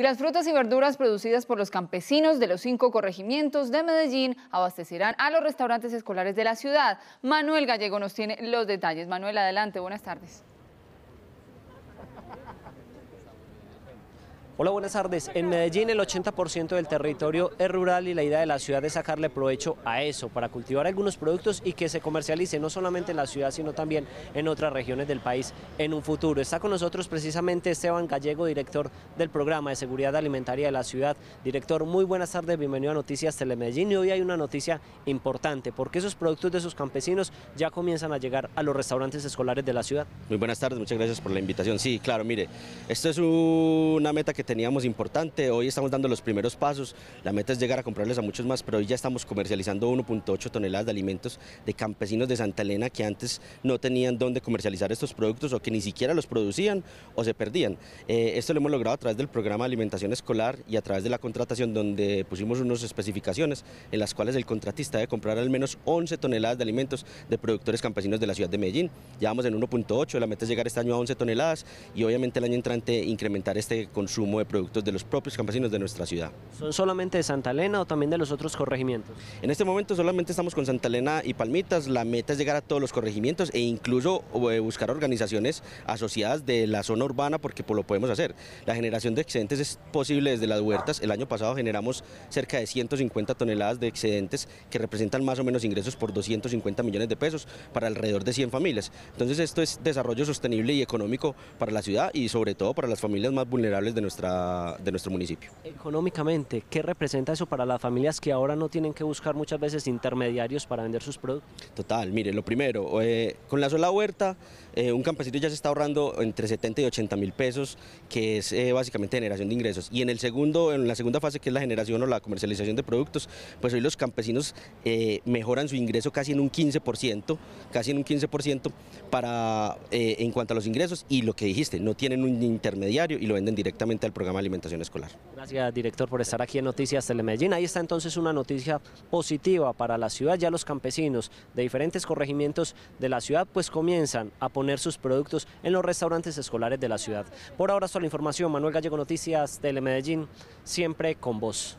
y las frutas y verduras producidas por los campesinos de los cinco corregimientos de Medellín abastecerán a los restaurantes escolares de la ciudad. Manuel Gallego nos tiene los detalles. Manuel, adelante, buenas tardes. Hola, buenas tardes. En Medellín el 80% del territorio es rural y la idea de la ciudad es sacarle provecho a eso, para cultivar algunos productos y que se comercialice no solamente en la ciudad, sino también en otras regiones del país en un futuro. Está con nosotros precisamente Esteban Gallego, director del programa de seguridad alimentaria de la ciudad. Director, muy buenas tardes, bienvenido a Noticias Telemedellín y hoy hay una noticia importante, porque esos productos de esos campesinos ya comienzan a llegar a los restaurantes escolares de la ciudad. Muy buenas tardes, muchas gracias por la invitación. Sí, claro, mire, esto es una meta que teníamos importante, hoy estamos dando los primeros pasos, la meta es llegar a comprarles a muchos más, pero hoy ya estamos comercializando 1.8 toneladas de alimentos de campesinos de Santa Elena que antes no tenían dónde comercializar estos productos o que ni siquiera los producían o se perdían. Eh, esto lo hemos logrado a través del programa de alimentación escolar y a través de la contratación donde pusimos unas especificaciones en las cuales el contratista debe comprar al menos 11 toneladas de alimentos de productores campesinos de la ciudad de Medellín. Ya en 1.8, la meta es llegar este año a 11 toneladas y obviamente el año entrante incrementar este consumo de productos de los propios campesinos de nuestra ciudad. ¿Son solamente de Santa Elena o también de los otros corregimientos? En este momento solamente estamos con Santa Elena y Palmitas, la meta es llegar a todos los corregimientos e incluso eh, buscar organizaciones asociadas de la zona urbana porque pues, lo podemos hacer. La generación de excedentes es posible desde las huertas, el año pasado generamos cerca de 150 toneladas de excedentes que representan más o menos ingresos por 250 millones de pesos para alrededor de 100 familias. Entonces esto es desarrollo sostenible y económico para la ciudad y sobre todo para las familias más vulnerables de nuestra de nuestro municipio. Económicamente, ¿qué representa eso para las familias que ahora no tienen que buscar muchas veces intermediarios para vender sus productos? Total, mire, lo primero, eh, con la sola huerta, eh, un campesino ya se está ahorrando entre 70 y 80 mil pesos, que es eh, básicamente generación de ingresos. Y en, el segundo, en la segunda fase, que es la generación o la comercialización de productos, pues hoy los campesinos mejoran su ingreso casi en un 15%, casi en un 15% para, en cuanto a los ingresos y lo que dijiste, no tienen un intermediario y lo venden directamente programa de alimentación escolar. Gracias, director, por estar aquí en Noticias Telemedellín. Ahí está entonces una noticia positiva para la ciudad. Ya los campesinos de diferentes corregimientos de la ciudad pues comienzan a poner sus productos en los restaurantes escolares de la ciudad. Por ahora, solo la información. Manuel Gallego, Noticias Telemedellín, siempre con vos.